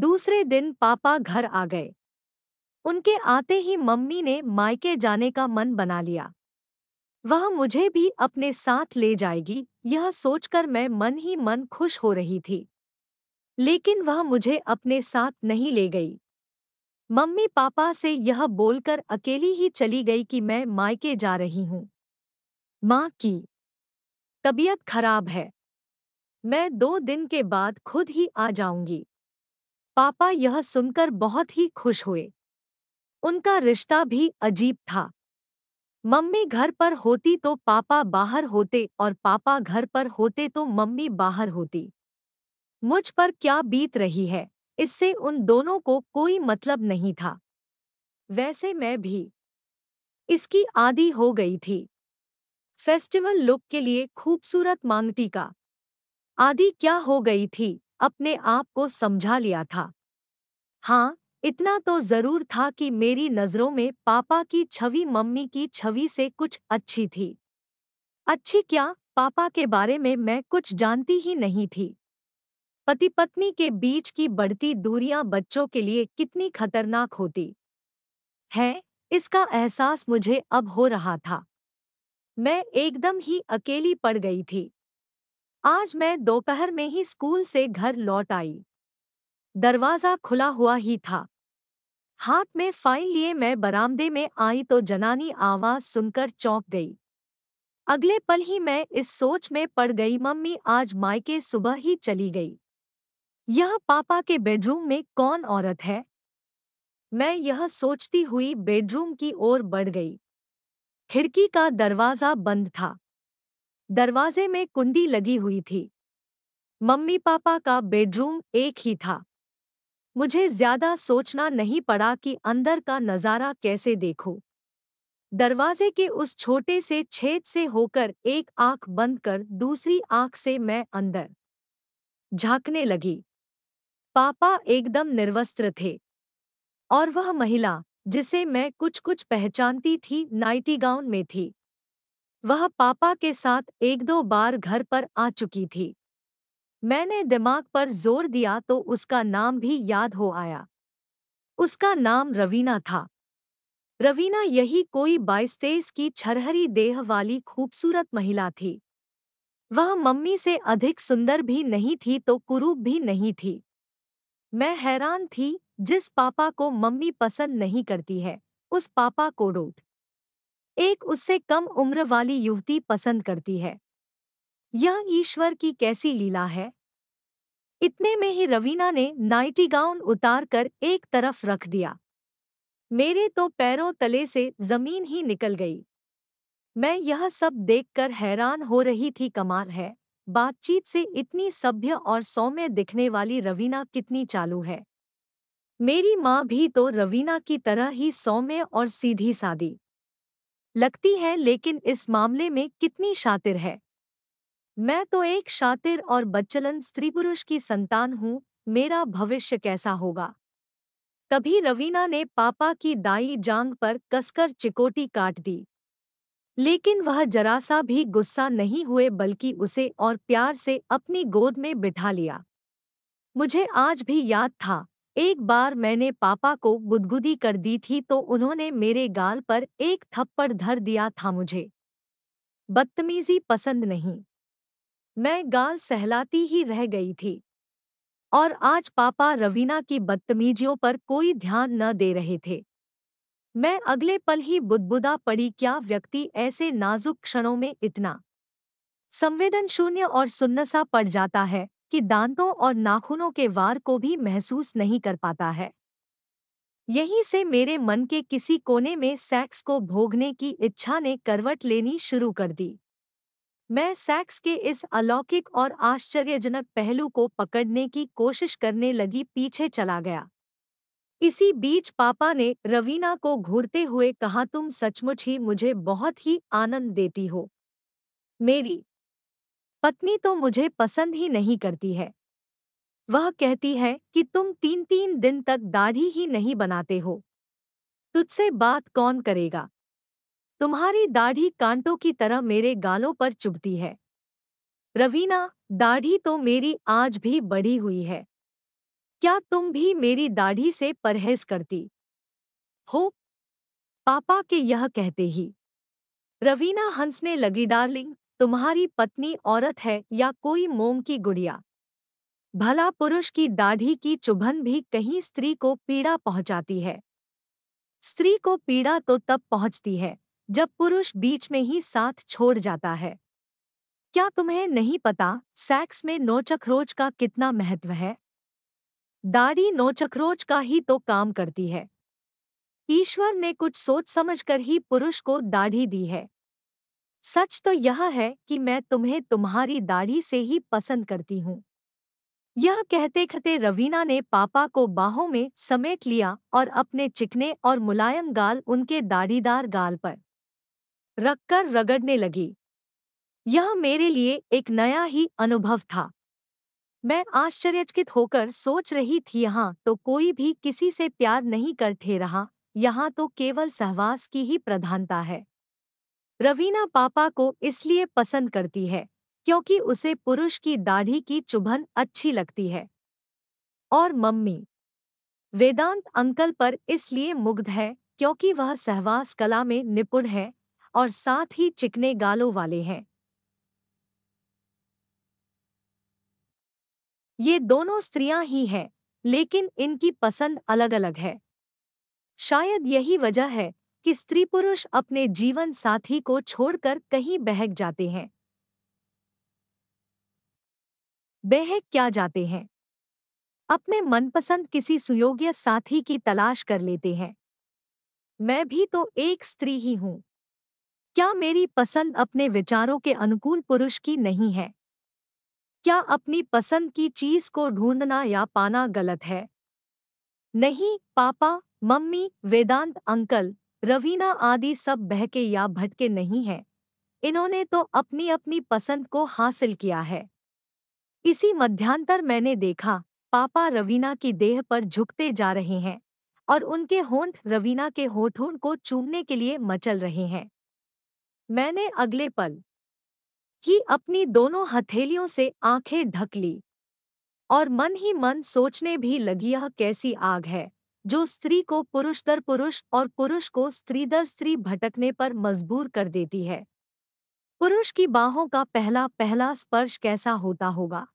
दूसरे दिन पापा घर आ गए उनके आते ही मम्मी ने मायके जाने का मन बना लिया वह मुझे भी अपने साथ ले जाएगी यह सोचकर मैं मन ही मन खुश हो रही थी लेकिन वह मुझे अपने साथ नहीं ले गई मम्मी पापा से यह बोलकर अकेली ही चली गई कि मैं मायके जा रही हूं माँ की तबीयत खराब है मैं दो दिन के बाद खुद ही आ जाऊंगी पापा यह सुनकर बहुत ही खुश हुए उनका रिश्ता भी अजीब था मम्मी घर पर होती तो पापा बाहर होते और पापा घर पर होते तो मम्मी बाहर होती मुझ पर क्या बीत रही है इससे उन दोनों को कोई मतलब नहीं था वैसे मैं भी इसकी आदि हो गई थी फेस्टिवल लुक के लिए खूबसूरत मांगटी का आदि क्या हो गई थी अपने आप को समझा लिया था हाँ इतना तो जरूर था कि मेरी नज़रों में पापा की छवि मम्मी की छवि से कुछ अच्छी थी अच्छी क्या पापा के बारे में मैं कुछ जानती ही नहीं थी पति पत्नी के बीच की बढ़ती दूरियां बच्चों के लिए कितनी खतरनाक होती है इसका एहसास मुझे अब हो रहा था मैं एकदम ही अकेली पड़ गई थी आज मैं दोपहर में ही स्कूल से घर लौट आई दरवाज़ा खुला हुआ ही था हाथ में फाइल लिए मैं बरामदे में आई तो जनानी आवाज़ सुनकर चौंक गई अगले पल ही मैं इस सोच में पड़ गई मम्मी आज मायके सुबह ही चली गई यह पापा के बेडरूम में कौन औरत है मैं यह सोचती हुई बेडरूम की ओर बढ़ गई खिड़की का दरवाज़ा बंद था दरवाजे में कुंडी लगी हुई थी मम्मी पापा का बेडरूम एक ही था मुझे ज्यादा सोचना नहीं पड़ा कि अंदर का नज़ारा कैसे देखो दरवाजे के उस छोटे से छेद से होकर एक आंख बंद कर दूसरी आंख से मैं अंदर झांकने लगी पापा एकदम निर्वस्त्र थे और वह महिला जिसे मैं कुछ कुछ पहचानती थी नाइटी गाउन में थी वह पापा के साथ एक दो बार घर पर आ चुकी थी मैंने दिमाग पर जोर दिया तो उसका नाम भी याद हो आया उसका नाम रवीना था रवीना यही कोई बाइस्तेस की छरहरी देह वाली खूबसूरत महिला थी वह मम्मी से अधिक सुंदर भी नहीं थी तो कुरूप भी नहीं थी मैं हैरान थी जिस पापा को मम्मी पसंद नहीं करती है उस पापा को डोट एक उससे कम उम्र वाली युवती पसंद करती है यह ईश्वर की कैसी लीला है इतने में ही रवीना ने नाइटी गाउन उतार कर एक तरफ रख दिया मेरे तो पैरों तले से जमीन ही निकल गई मैं यह सब देखकर हैरान हो रही थी कमाल है बातचीत से इतनी सभ्य और सौम्य दिखने वाली रवीना कितनी चालू है मेरी माँ भी तो रवीना की तरह ही सौम्य और सीधी सादी लगती है लेकिन इस मामले में कितनी शातिर है मैं तो एक शातिर और बच्चलन स्त्री पुरुष की संतान हूँ मेरा भविष्य कैसा होगा तभी रवीना ने पापा की दाई जांग पर कसकर चिकोटी काट दी लेकिन वह जरा सा भी गुस्सा नहीं हुए बल्कि उसे और प्यार से अपनी गोद में बिठा लिया मुझे आज भी याद था एक बार मैंने पापा को गुदगुदी कर दी थी तो उन्होंने मेरे गाल पर एक थप्पड़ धर दिया था मुझे बदतमीजी पसंद नहीं मैं गाल सहलाती ही रह गई थी और आज पापा रवीना की बदतमीजियों पर कोई ध्यान न दे रहे थे मैं अगले पल ही बुदबुदा पड़ी क्या व्यक्ति ऐसे नाजुक क्षणों में इतना संवेदन शून्य और सुन्नसा पड़ जाता है कि दांतों और नाखूनों के वार को भी महसूस नहीं कर पाता है यहीं से मेरे मन के किसी कोने में सेक्स को भोगने की इच्छा ने करवट लेनी शुरू कर दी मैं सेक्स के इस अलौकिक और आश्चर्यजनक पहलू को पकड़ने की कोशिश करने लगी पीछे चला गया इसी बीच पापा ने रवीना को घूरते हुए कहा तुम सचमुच ही मुझे बहुत ही आनंद देती हो मेरी पत्नी तो मुझे पसंद ही नहीं करती है वह कहती है कि तुम तीन तीन दिन तक दाढ़ी ही नहीं बनाते हो तुझसे बात कौन करेगा तुम्हारी दाढ़ी कांटों की तरह मेरे गालों पर चुभती है रवीना दाढ़ी तो मेरी आज भी बड़ी हुई है क्या तुम भी मेरी दाढ़ी से परहेज करती हो पापा के यह कहते ही रवीना हंसने लगी डार्लिंग तुम्हारी पत्नी औरत है या कोई मोम की गुड़िया भला पुरुष की दाढ़ी की चुभन भी कहीं स्त्री को पीड़ा पहुंचाती है स्त्री को पीड़ा तो तब पहुंचती है जब पुरुष बीच में ही साथ छोड़ जाता है क्या तुम्हें नहीं पता सेक्स में नोचखरोच का कितना महत्व है दाढ़ी नोचखरोच का ही तो काम करती है ईश्वर ने कुछ सोच समझकर ही पुरुष को दाढ़ी दी है सच तो यह है कि मैं तुम्हें तुम्हारी दाढ़ी से ही पसंद करती हूँ यह कहते खते रवीना ने पापा को बाहों में समेट लिया और अपने चिकने और मुलायम गाल उनके दाढ़ीदार गाल पर रखकर रगड़ने लगी यह मेरे लिए एक नया ही अनुभव था मैं आश्चर्यचकित होकर सोच रही थी यहाँ तो कोई भी किसी से प्यार नहीं करते रहा यहाँ तो केवल सहवास की ही प्रधानता है रवीना पापा को इसलिए पसंद करती है क्योंकि उसे पुरुष की दाढ़ी की चुभन अच्छी लगती है और मम्मी वेदांत अंकल पर इसलिए मुग्ध है क्योंकि वह सहवास कला में निपुण है और साथ ही चिकने गालों वाले हैं ये दोनों स्त्रियां ही हैं लेकिन इनकी पसंद अलग अलग है शायद यही वजह है कि स्त्री पुरुष अपने जीवन साथी को छोड़कर कहीं बहक जाते हैं बहक क्या जाते हैं अपने मनपसंद किसी सुयोग्य साथी की तलाश कर लेते हैं मैं भी तो एक स्त्री ही हूं क्या मेरी पसंद अपने विचारों के अनुकूल पुरुष की नहीं है क्या अपनी पसंद की चीज को ढूंढना या पाना गलत है नहीं पापा मम्मी वेदांत अंकल रवीना आदि सब बहके या भटके नहीं हैं इन्होंने तो अपनी अपनी पसंद को हासिल किया है इसी मध्यांतर मैंने देखा पापा रवीना की देह पर झुकते जा रहे हैं और उनके होंठ रवीना के होठों को चूमने के लिए मचल रहे हैं मैंने अगले पल ही अपनी दोनों हथेलियों से आंखें ढक ली और मन ही मन सोचने भी लगी यह कैसी आग है जो स्त्री को पुरुष दर पुरुष और पुरुष को स्त्री दर स्त्री भटकने पर मजबूर कर देती है पुरुष की बाहों का पहला पहला स्पर्श कैसा होता होगा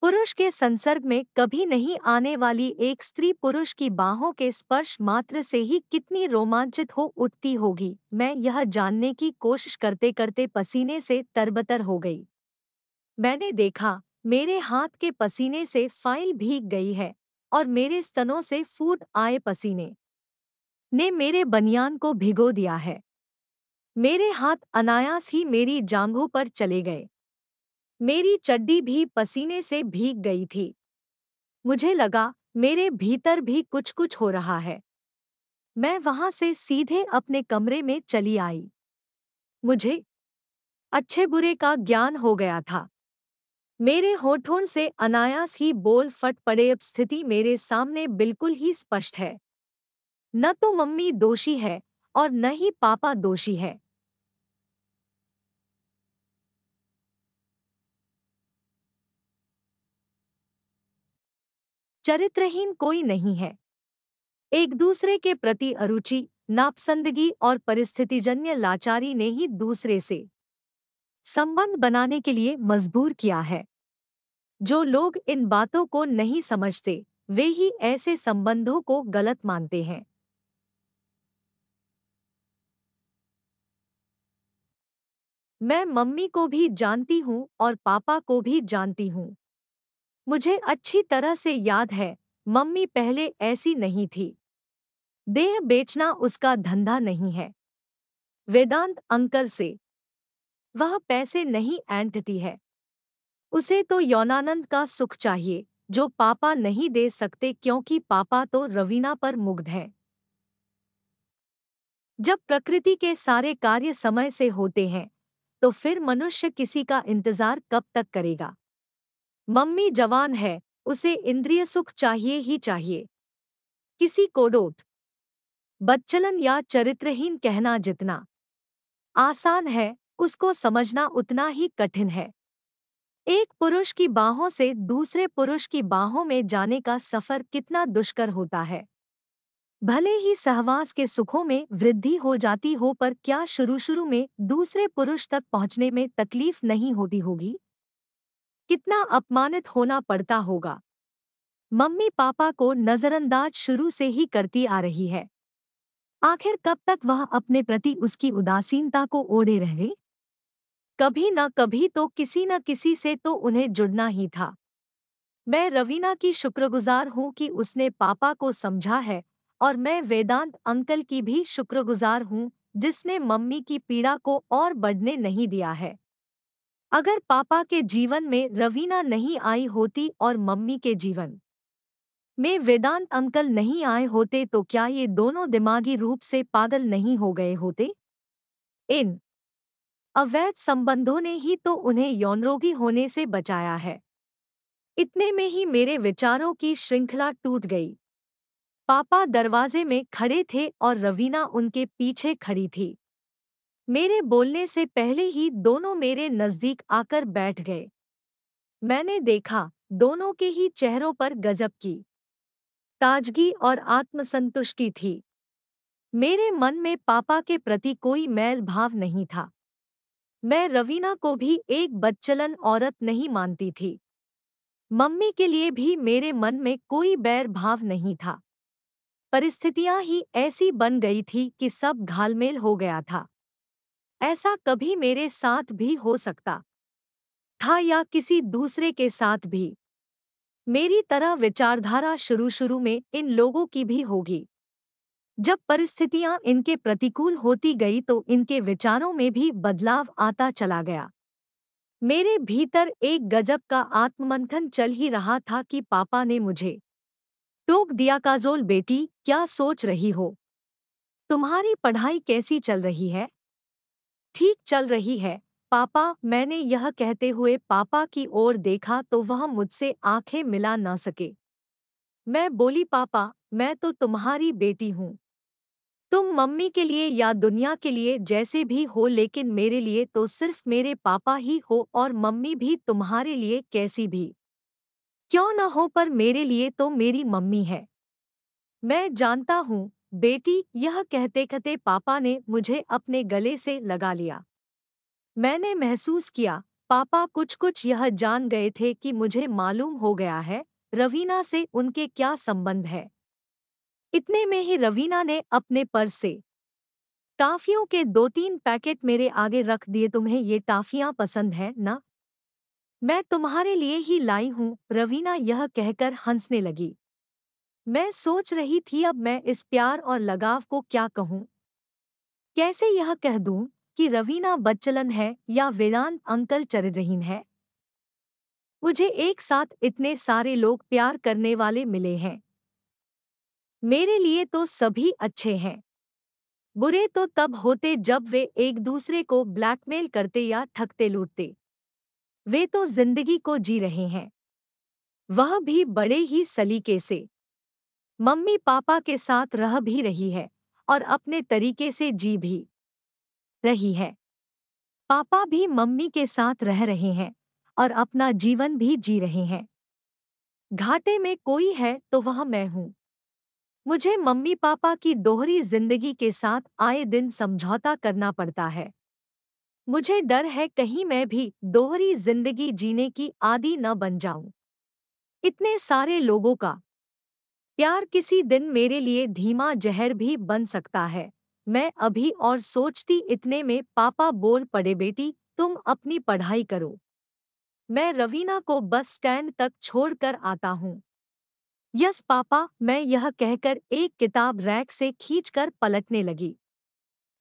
पुरुष के संसर्ग में कभी नहीं आने वाली एक स्त्री पुरुष की बाहों के स्पर्श मात्र से ही कितनी रोमांचित हो उठती होगी मैं यह जानने की कोशिश करते करते पसीने से तरबतर हो गई मैंने देखा मेरे हाथ के पसीने से फाइल भीग गई है और मेरे स्तनों से फूट आए पसीने ने मेरे बनियान को भिगो दिया है मेरे हाथ अनायास ही मेरी जांघों पर चले गए मेरी चड्डी भी पसीने से भीग गई थी मुझे लगा मेरे भीतर भी कुछ कुछ हो रहा है मैं वहां से सीधे अपने कमरे में चली आई मुझे अच्छे बुरे का ज्ञान हो गया था मेरे होठों से अनायास ही बोल फट पड़े अब स्थिति मेरे सामने बिल्कुल ही स्पष्ट है न तो मम्मी दोषी है और न ही पापा दोषी है चरित्रहीन कोई नहीं है एक दूसरे के प्रति अरुचि नापसंदगी और परिस्थितिजन्य लाचारी ने ही दूसरे से संबंध बनाने के लिए मजबूर किया है जो लोग इन बातों को नहीं समझते वे ही ऐसे संबंधों को गलत मानते हैं मैं मम्मी को भी जानती हूँ और पापा को भी जानती हूँ मुझे अच्छी तरह से याद है मम्मी पहले ऐसी नहीं थी देह बेचना उसका धंधा नहीं है वेदांत अंकल से वह पैसे नहीं ऐंठती है उसे तो यौनानंद का सुख चाहिए जो पापा नहीं दे सकते क्योंकि पापा तो रवीना पर मुग्ध हैं जब प्रकृति के सारे कार्य समय से होते हैं तो फिर मनुष्य किसी का इंतजार कब तक करेगा मम्मी जवान है उसे इंद्रिय सुख चाहिए ही चाहिए किसी को डोट बच्चलन या चरित्रहीन कहना जितना आसान है उसको समझना उतना ही कठिन है एक पुरुष की बाहों से दूसरे पुरुष की बाहों में जाने का सफर कितना दुष्कर होता है भले ही सहवास के सुखों में वृद्धि हो जाती हो पर क्या शुरू शुरू में दूसरे पुरुष तक पहुंचने में तकलीफ नहीं होती होगी कितना अपमानित होना पड़ता होगा मम्मी पापा को नजरअंदाज शुरू से ही करती आ रही है आखिर कब तक वह अपने प्रति उसकी उदासीनता को ओढ़े रहे कभी न कभी तो किसी न किसी से तो उन्हें जुड़ना ही था मैं रवीना की शुक्रगुजार हूँ कि उसने पापा को समझा है और मैं वेदांत अंकल की भी शुक्रगुजार हूँ जिसने मम्मी की पीड़ा को और बढ़ने नहीं दिया है अगर पापा के जीवन में रवीना नहीं आई होती और मम्मी के जीवन में वेदांत अंकल नहीं आए होते तो क्या ये दोनों दिमागी रूप से पागल नहीं हो गए होते इन अवैध संबंधों ने ही तो उन्हें यौनरोगी होने से बचाया है इतने में ही मेरे विचारों की श्रृंखला टूट गई पापा दरवाजे में खड़े थे और रवीना उनके पीछे खड़ी थी मेरे बोलने से पहले ही दोनों मेरे नज़दीक आकर बैठ गए मैंने देखा दोनों के ही चेहरों पर गजब की ताजगी और आत्मसंतुष्टि थी मेरे मन में पापा के प्रति कोई मैल भाव नहीं था मैं रवीना को भी एक बच्चलन औरत नहीं मानती थी मम्मी के लिए भी मेरे मन में कोई बैर भाव नहीं था परिस्थितियां ही ऐसी बन गई थी कि सब घालमेल हो गया था ऐसा कभी मेरे साथ भी हो सकता था या किसी दूसरे के साथ भी मेरी तरह विचारधारा शुरू शुरू में इन लोगों की भी होगी जब परिस्थितियां इनके प्रतिकूल होती गई तो इनके विचारों में भी बदलाव आता चला गया मेरे भीतर एक गजब का आत्ममंथन चल ही रहा था कि पापा ने मुझे टोक दिया काजोल बेटी क्या सोच रही हो तुम्हारी पढ़ाई कैसी चल रही है ठीक चल रही है पापा मैंने यह कहते हुए पापा की ओर देखा तो वह मुझसे आंखें मिला न सके मैं बोली पापा मैं तो तुम्हारी बेटी हूँ तुम मम्मी के लिए या दुनिया के लिए जैसे भी हो लेकिन मेरे लिए तो सिर्फ मेरे पापा ही हो और मम्मी भी तुम्हारे लिए कैसी भी क्यों न हो पर मेरे लिए तो मेरी मम्मी है मैं जानता हूँ बेटी यह कहते कहते पापा ने मुझे अपने गले से लगा लिया मैंने महसूस किया पापा कुछ कुछ यह जान गए थे कि मुझे मालूम हो गया है रवीना से उनके क्या संबंध है इतने में ही रवीना ने अपने पर्स से टाफियों के दो तीन पैकेट मेरे आगे रख दिए तुम्हें ये टाफियां पसंद है ना मैं तुम्हारे लिए ही लाई हूं रवीना यह कहकर हंसने लगी मैं सोच रही थी अब मैं इस प्यार और लगाव को क्या कहूं कैसे यह कह दूं कि रवीना बच्चलन है या वेदांत अंकल चरित्रहीन है मुझे एक साथ इतने सारे लोग प्यार करने वाले मिले हैं मेरे लिए तो सभी अच्छे हैं बुरे तो तब होते जब वे एक दूसरे को ब्लैकमेल करते या थकते लूटते वे तो जिंदगी को जी रहे हैं वह भी बड़े ही सलीके से मम्मी पापा के साथ रह भी रही है और अपने तरीके से जी भी रही है पापा भी मम्मी के साथ रह रहे हैं और अपना जीवन भी जी रहे हैं घाटे में कोई है तो वह मैं हूं मुझे मम्मी पापा की दोहरी जिंदगी के साथ आए दिन समझौता करना पड़ता है मुझे डर है कहीं मैं भी दोहरी जिंदगी जीने की आदि न बन जाऊं। इतने सारे लोगों का प्यार किसी दिन मेरे लिए धीमा जहर भी बन सकता है मैं अभी और सोचती इतने में पापा बोल पड़े बेटी तुम अपनी पढ़ाई करो मैं रवीना को बस स्टैंड तक छोड़कर आता हूँ यस पापा मैं यह कहकर एक किताब रैक से खींचकर पलटने लगी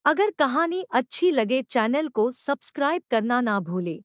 अगर कहानी अच्छी लगे चैनल को सब्सक्राइब करना ना भूले